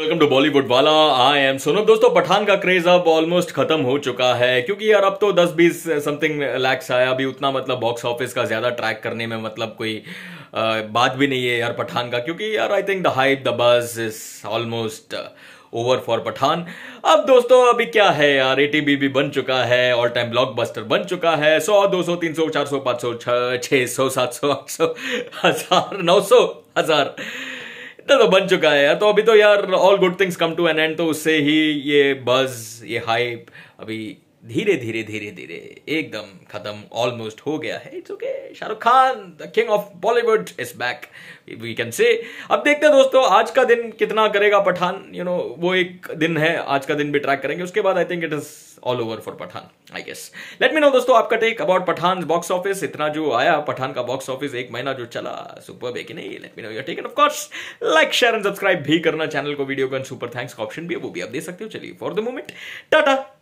welcome to Bollywood वाला I am सोनो दोस्तों पठान का क्रेज अब ऑलमोस्ट खत्म हो चुका है क्योंकि यार अब तो 10-20 समथिंग लैक्स आया अभी उतना मतलब बॉक्स ऑफिस का ज्यादा ट्रैक करने में मतलब कोई आ, uh, बात भी नहीं है यार पठान का क्योंकि यार I think the hype the buzz is almost over for Pathaan अब दोस्तों अभी क्या है यार एटीबी भी बन चुका है ऑल टाइम ब्लॉकबस्टर बन चुका है सौ दो सौ तीन सौ चार सौ पांच सौ छह सौ सात सौ आठ सौ हजार नौ सौ हजार तो बन चुका है यार तो अभी तो यार all good things come to an end तो उससे ही ये बज ये हाइप अभी धीरे धीरे धीरे धीरे एकदम खत्म ऑलमोस्ट हो गया है it's okay Shahrukh Khan the king of Bollywood is back we can say अब देखते हैं दोस्तों आज का दिन कितना करेगा Pathaan you you know know, वो एक दिन है आज का दिन भी ट्रैक करेंगे उसके बाद I think it is all over for Pathaan I guess let me know दोस्तों आपका take about Pathaan box office इतना जो आया पठान का बॉक्स ऑफिस एक महीना जो चला सुपर है कि नहीं let me know your take and of course like share and subscribe भी करना चैनल को वीडियो का सुपर थैंक्स का ऑप्शन भी है वो भी आप दे सकते हो चलिए फॉर द मोमेंट टाटा